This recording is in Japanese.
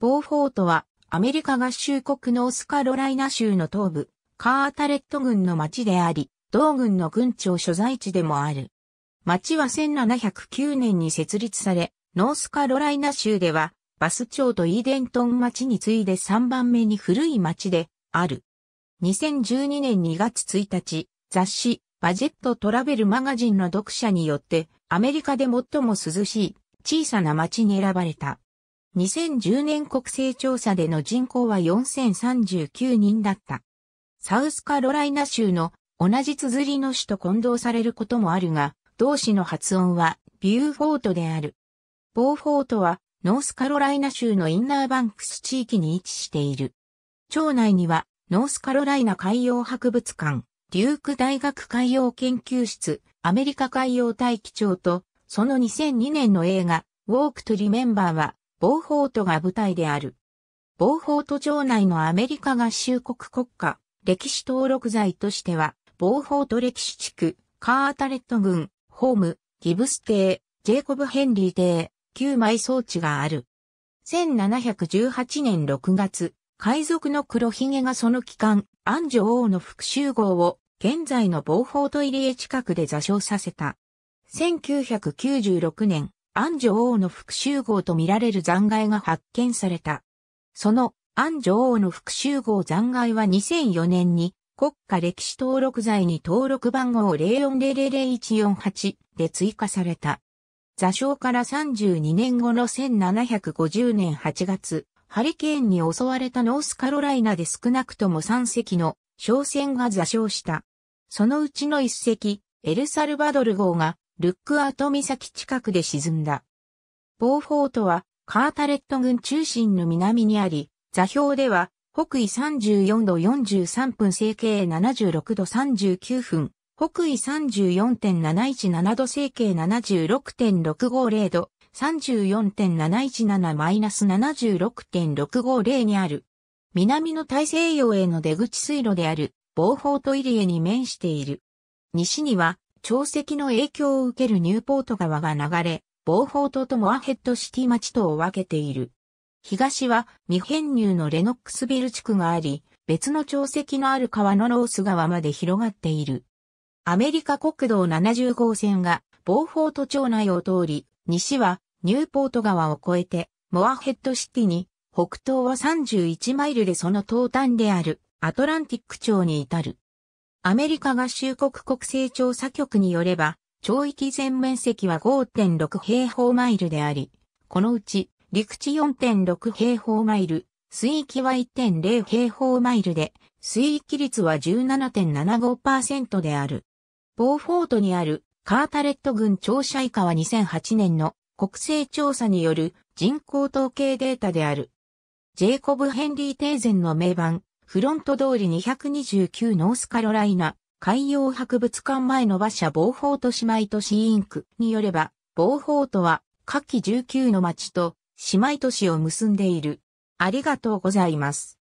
ボーフォートは、アメリカ合衆国ノースカロライナ州の東部、カータレット郡の町であり、同郡の郡庁所在地でもある。町は1709年に設立され、ノースカロライナ州では、バス町とイーデントン町に次いで3番目に古い町である。2012年2月1日、雑誌、バジェットトラベルマガジンの読者によって、アメリカで最も涼しい小さな町に選ばれた。2010年国勢調査での人口は4039人だった。サウスカロライナ州の同じ綴りの市と混同されることもあるが、同市の発音はビューフォートである。ボーフォートはノースカロライナ州のインナーバンクス地域に位置している。町内にはノースカロライナ海洋博物館、デューク大学海洋研究室、アメリカ海洋大気庁と、その2002年の映画、ウォークとリメンバーは、ボーフォートが舞台である。ボーフォート町内のアメリカ合衆国国家、歴史登録財としては、ボーフォート歴史地区、カータレット郡、ホーム、ギブス邸、ジェイコブ・ヘンリー邸、旧埋葬地がある。1718年6月、海賊の黒ひげがその期間、ジョ王の復讐号を、現在のボーフォート入江近くで座礁させた。1996年、安女王の復讐号とみられる残骸が発見された。その安女王の復讐号残骸は2004年に国家歴史登録罪に登録番号0 4 0 0 1 4 8で追加された。座礁から32年後の1750年8月、ハリケーンに襲われたノースカロライナで少なくとも3隻の商船が座礁した。そのうちの1隻、エルサルバドル号がルックアート岬近くで沈んだ。ボーフォートはカータレット群中心の南にあり、座標では北緯34度43分西形76度39分、北緯34.717度西形76.650度、34.717-76.650にある。南の大西洋への出口水路である、ボーフォート入江に面している。西には、潮汐の影響を受けるニューポート川が流れ、ボーフォートとモアヘッドシティ町とを分けている。東は未編入のレノックスビル地区があり、別の潮汐のある川のロース川まで広がっている。アメリカ国道70号線がボーフォート町内を通り、西はニューポート川を越えてモアヘッドシティに、北東は31マイルでその東端であるアトランティック町に至る。アメリカ合衆国国勢調査局によれば、町域全面積は5.6平方マイルであり、このうち陸地4.6平方マイル、水域は1.0平方マイルで、水域率は17.75%である。ボーフォートにあるカータレット郡庁舎以下は2008年の国勢調査による人口統計データである。ジェイコブ・ヘンリー・テーゼンの名盤、フロント通り229ノースカロライナ、海洋博物館前の馬車ボーフォート姉妹都市インクによれば、ボーフォートは、夏季19の町と姉妹都市を結んでいる。ありがとうございます。